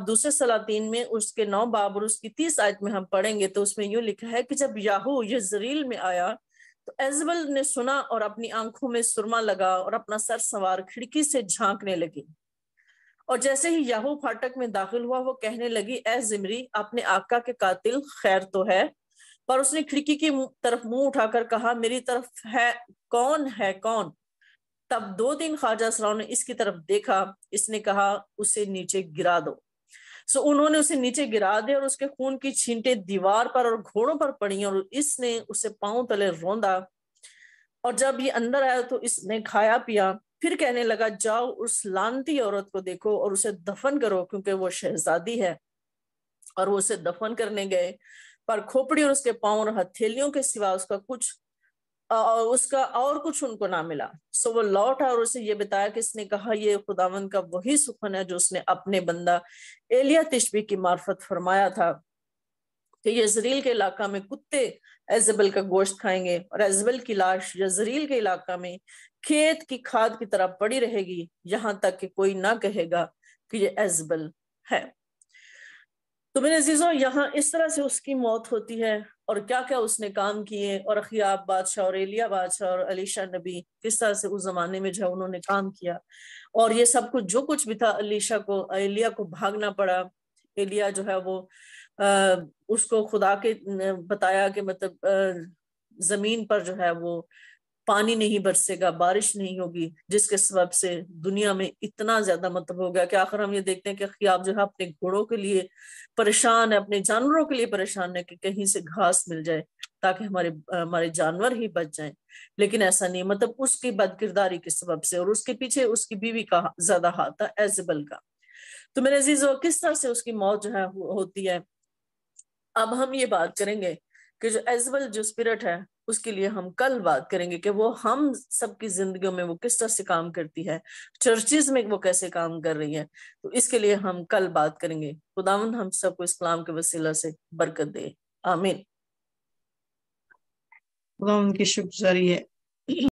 दूसरे सलातीन में उसके नौ बाब और उसकी तीस आयत में हम पढ़ेंगे तो उसमें यूं लिखा है कि जब याहू जरील में आया तो एजबल ने सुना और अपनी आंखों में सुरमा लगा और अपना सर सवार खिड़की से झांकने लगी और जैसे ही याहू फाटक में दाखिल हुआ वो कहने लगी ए जिमरी अपने आका के कातिल खैर तो है पर उसने खिड़की की तरफ मुंह उठाकर कहा मेरी तरफ है कौन है कौन तब दो दिन ख्वाजा सराव ने इसकी तरफ देखा इसने कहा उसे नीचे गिरा दो सो उन्होंने उसे नीचे गिरा दिया और उसके खून की छींटे दीवार पर और घोड़ों पर पड़ी और इसने उसे पांव तले रोंदा और जब ये अंदर आया तो इसने खाया पिया फिर कहने लगा जाओ उस लानती औरत को देखो और उसे दफन करो क्योंकि वो शहजादी है और वो उसे दफन करने गए पर खोपड़ी और उसके पांव और हथेलियों के सिवा उसका कुछ और उसका और कुछ उनको ना मिला सो वो लौट और उसे ये बताया कि इसने कहा ये खुदावन का वही सुखन है जो उसने अपने बंदा एलिया तिशबी की मार्फत फरमाया था कि यजरील के इलाका में कुत्ते एजबल का गोश्त खाएंगे और एजबल की लाश यजरील के इलाका में खेत की खाद की तरह पड़ी रहेगी यहां तक कि कोई ना कहेगा कि ये एजबल है तो मेरे अजीजों यहाँ इस तरह से उसकी मौत होती है और क्या क्या उसने काम किए और अखियाब बादशाह और एलिया बादशाह और अलीशा नबी किस तरह से उस जमाने में जो उन्होंने काम किया और ये सब कुछ जो कुछ भी था अलीशा को एलिया को भागना पड़ा एलिया जो है वो आ, उसको खुदा के बताया कि मतलब आ, जमीन पर जो है वो पानी नहीं बरसेगा बारिश नहीं होगी जिसके सबब से दुनिया में इतना ज्यादा मतलब हो गया कि आखिर हम ये देखते हैं कि खियाब जो है अपने घोड़ों के लिए परेशान है अपने जानवरों के लिए परेशान है कि कहीं से घास मिल जाए ताकि हमारे हमारे जानवर ही बच जाएं लेकिन ऐसा नहीं मतलब उसकी बदकिरदारी के सबब से और उसके पीछे उसकी बीवी का ज्यादा हाथ था एजबल का तो मेरे अजीज किस तरह से उसकी मौत जो है होती है अब हम ये बात करेंगे कि जो एजल जो स्पिरिट है उसके लिए हम कल बात करेंगे कि वो हम सबकी जिंदगियों में वो किस तरह से काम करती है चर्चेज में वो कैसे काम कर रही है तो इसके लिए हम कल बात करेंगे खुदावन हम सबको इस कलाम के वसीला से बरकत दे आमीन खुदा उनकी शुक्रिया